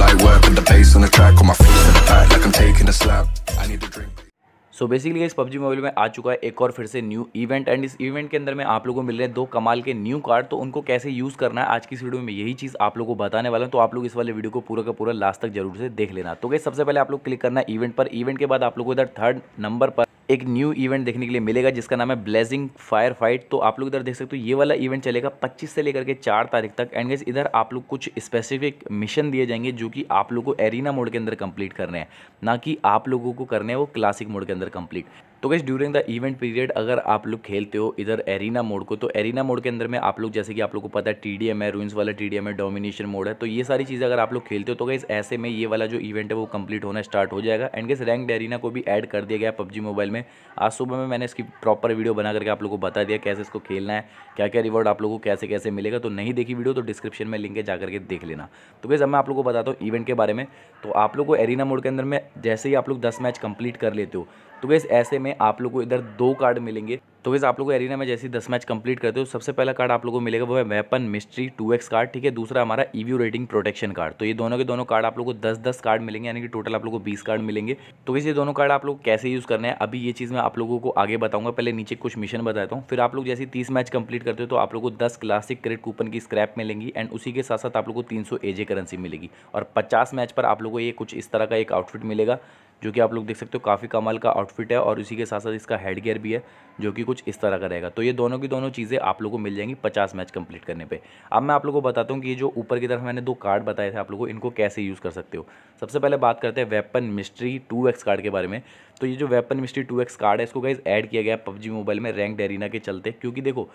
Light work with the bass on the track on my face and the back like I'm taking a slap. I need to drink. So basically इस PUBG mobile में आ चुका है एक और फिर से न्यू इवेंट एंड इस इवेंट के अंदर में आप लोगों को मिल रहे हैं दो कमाल के न्यू कार्ड तो उनको कैसे यूज़ करना है आज की इस वीडियो में यही चीज़ आप लोगों को बताने वाला हूँ तो आप लोग इस वाले वीडियो को पूरा का पूरा लास्ट तक जरूर से देख लेना तो गई सबसे पहले आप लोग क्लिक करना है इवेंट पर इवेंट के बाद आप लोग को इधर थर्ड नंबर पर एक न्यू इवेंट देखने के लिए मिलेगा जिसका नाम है ब्लेजिंग फायर फाइट तो आप लोग इधर देख सकते हो ये वाला इवेंट चलेगा 25 से लेकर के 4 तारीख तक एंड गेस इधर आप लोग कुछ स्पेसिफिक मिशन दिए जाएंगे जो कि आप लोग को एरिना मोड के अंदर कंप्लीट करने हैं ना कि आप लोगों को करने हैं वो क्लासिक मोड के अंदर कंप्लीट तो guys during the event period अगर आप लोग खेलते हो इधर एरिना मोड को तो एरिना मोड के अंदर में आप लोग जैसे कि आप लोग को पता है टी है रूइंस वाला टी है डोमिनेशन मोड है तो ये सारी चीज़ें अगर आप लोग खेलते हो तो गैस ऐसे में ये वाला जो इवेंट है वो कंप्लीट होना स्टार्ट हो जाएगा एंड गैस रैंक एरिना को भी एड कर दिया गया पबजी मोबाइल में आज सुबह में मैंने इसकी प्रॉपर वीडियो बना करके आप लोग को बता दिया कैसे इसको खेलना है क्या क्या रिवॉर्ड आप लोग को कैसे कैसे मिलेगा तो नहीं देखी वीडियो तो डिस्क्रिप्शन में लिंक है जाकर के देख लेना तो गैस अब मैं आप लोग को बताता हूँ इवेंट के बारे में तो आप लोग को एरिना मोड के अंदर में जैसे ही आप लोग दस मैच कंप्लीट कर लेते हो तो वैसे ऐसे में आप लोग को इधर दो कार्ड मिलेंगे तो वैसे आप लोग को एरिना में जैसे दस मैच कंप्लीट करते हो सबसे पहला कार्ड आप लोग को मिलेगा वो है weapon mystery two X card ठीक है दूसरा हमारा ईव्यू रेटिंग प्रोटेक्शन कार्ड तो ये दोनों के दोनों कार्ड आप लोगों को दस दस कार्ड मिलेंगे यानी कि टोटल आप लोग को बीस कार्ड मिलेंगे तो वैसे ये दोनों कार्ड आप लोग कैसे यूज़ करना है अभी ये चीज़ मैं आप लोगों को आगे बताऊंगा पहले नीचे कुछ मिशन बताता हूँ फिर आप लोग जैसे तीस मैच कंप्लीट करते हो तो आप लोग को दस क्लासिक क्रेड कूपन की स्क्रैप मिलेंगी एंड उसी के साथ साथ आप लोग को तीन सौ एजे करेंसी मिलेगी और पचास मैच पर आप लोग को ये कुछ इस तरह का एक आउटफिट मिलेगा जो कि आप लोग देख सकते हो काफ़ी कमाल का आउटफिट है और उसी के साथ साथ इसका हेड गेयर भी है जो कि कुछ इस तरह का रहेगा तो ये दोनों की दोनों चीज़ें आप लोग को मिल जाएंगी पचास मैच कंप्लीट करने पे अब मैं आप लोगों को बताता हूँ कि ये जो ऊपर की तरफ मैंने दो कार्ड बताए थे आप लोगों को इनको कैसे यूज़ कर सकते हो सबसे पहले बात करते हैं वेपन मिस्ट्री टू कार्ड के बारे में तो ये जो वेपन मिस्ट्री टू कार्ड है इसको गाइज ऐड किया गया पबजी मोबाइल में रैंक एरीना के चलते क्योंकि देखो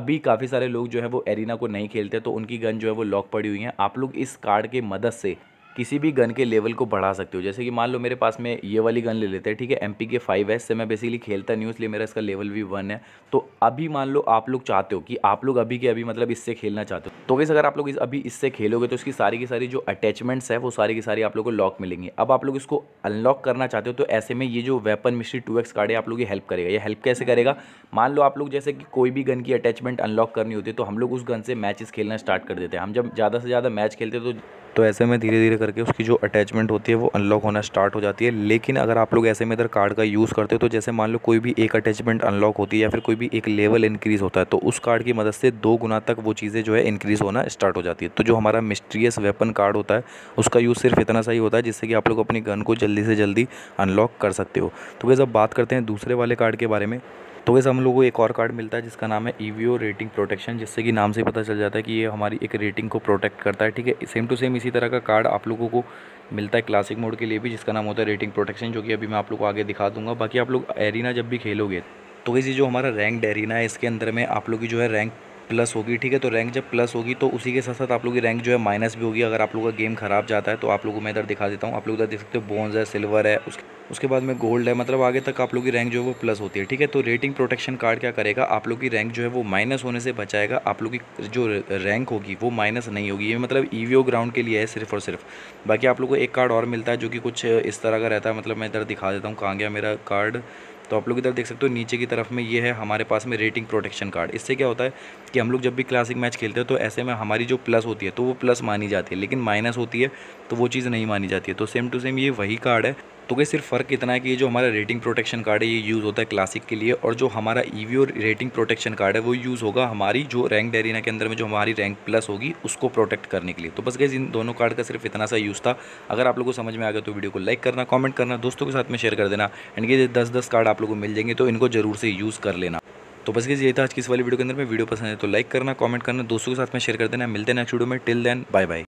अभी काफ़ी सारे लोग जो है वो एरीना को नहीं खेलते तो उनकी गन जो है वो लॉक पड़ी हुई है आप लोग इस कार्ड के मदद से किसी भी गन के लेवल को बढ़ा सकते हो जैसे कि मान लो मेरे पास में ये वाली गन ले लेते हैं ठीक है M P K five S से मैं बेसिकली खेलता नहीं हूँ इसलिए मेरा इसका लेवल भी वन है तो अभी मान लो आप लोग चाहते हो कि आप लोग अभी के अभी मतलब इससे खेलना चाहते हो तो वैसे अगर आप लोग इस अभी इससे खेलोगे तो इसकी सारी की सारी जो अटैचमेंट्स है वो सारी की सारी आप लोग को लॉक मिलेंगी अब आप लोग इसको अनलॉक करना चाहते हो तो ऐसे में ये जो weapon mystery two X card है आप लोग ये हेल्प करेगा ये हेल्प कैसे करेगा मान लो आप लोग जैसे कि कोई भी गन की अटैचमेंट अनलॉक करनी होती है तो हम लोग उस गन से मैचेस खेलना स्टार्ट कर देते हैं हम जब ज़्यादा से ज़्यादा मैच खेलते हैं तो तो ऐसे में धीरे धीरे करके उसकी जो अटैचमेंट होती है वो अनलॉक होना स्टार्ट हो जाती है लेकिन अगर आप लोग ऐसे में इधर कार्ड का यूज़ करते हो तो जैसे मान लो कोई भी एक अटैचमेंट अनलॉक होती है या फिर कोई भी एक लेवल इंक्रीज़ होता है तो उस कार्ड की मदद से दो गुना तक वो चीज़ें जो है इंक्रीज़ होना स्टार्ट हो जाती है तो जो हमारा मिस्ट्रियस वेपन कार्ड होता है उसका यूज़ सिर्फ इतना सा ही होता है जिससे कि आप लोग अपनी गन को जल्दी से जल्दी अनलॉक कर सकते हो तो वैसे बात करते हैं दूसरे वाले कार्ड के बारे में तो वैसे हम लोग को एक और कार्ड मिलता है जिसका नाम है ई रेटिंग प्रोटेक्शन जिससे कि नाम से पता चल जाता है कि ये हमारी एक रेटिंग को प्रोटेक्ट करता है ठीक है सेम टू सेम इसी तरह का कार्ड आप लोगों को मिलता है क्लासिक मोड के लिए भी जिसका नाम होता है रेटिंग प्रोटेक्शन जो कि अभी मैं आप लोग को आगे दिखा दूंगा बाकी आप लोग एरिना जब भी खेलोगे तो वैसे जो हमारा रैंक डेरीना है इसके अंदर में आप लोग की जो है रैंक प्लस होगी ठीक है तो रैंक जब प्लस होगी तो उसी के साथ साथ आप लोग की रैंक जो है माइनस भी होगी अगर आप लोग का गेम खराब जाता है तो आप लोगों को मैं इधर दिखा देता हूँ आप लोग इधर देख सकते हो बोन्स है सिल्वर है उसके उसके बाद में गोल्ड है मतलब आगे तक आप लोग की रैंक जो है वो प्लस होती है ठीक है तो रेटिंग प्रोटेक्शन कार्ड क्या करेगा आप लोग की रैंक जो है वो माइनस होने से बचाएगा आप लोग की जो रैंक होगी वो माइनस नहीं होगी ये मतलब ई ग्राउंड के लिए है सिर्फ और सिर्फ बाकी आप लोग को एक कार्ड और मिलता है जो कि कुछ इस तरह का रहता है मतलब मैं इधर दिखा देता हूँ कहाँ गया मेरा कार्ड तो आप लोग इधर देख सकते हो नीचे की तरफ में ये है हमारे पास में रेटिंग प्रोटेक्शन कार्ड इससे क्या होता है कि हम लोग जब भी क्लासिक मैच खेलते हैं तो ऐसे में हमारी जो प्लस होती है तो वो प्लस मानी जाती है लेकिन माइनस होती है तो वो चीज़ नहीं मानी जाती है तो सेम टू सेम ये वही कार्ड है तो क्या सिर्फ फ़र्क इतना है कि ये जो हमारा रेटिंग प्रोटेक्शन कार्ड है ये यूज़ होता है क्लासिक के लिए और जो हमारा ई और रेटिंग प्रोटेक्शन कार्ड है वो यूज़ होगा हमारी जो रैंक डेरीना के अंदर में जो हमारी रैंक प्लस होगी उसको प्रोटेक्ट करने के लिए तो बस गैस इन दोनों कार्ड का सिर्फ इतना सा यूज़ था अगर आप लोगों को समझ में आ गया तो वीडियो को लाइक करना कॉमेंट करना दोस्तों के साथ में शेयर कर देना एंड ये दस दस कार्ड आप लोगों को मिल जाएंगे तो इनको ज़रूर से यूज़ कर लेना तो बस ये था आज किस वाली वीडियो के अंदर में वीडियो पसंद है तो लाइक करना कॉमेंट करना दोस्तों के साथ में शेयर कर देना मिलते हैं नेक्स्ट वीडियो में टिल देन बाय बाय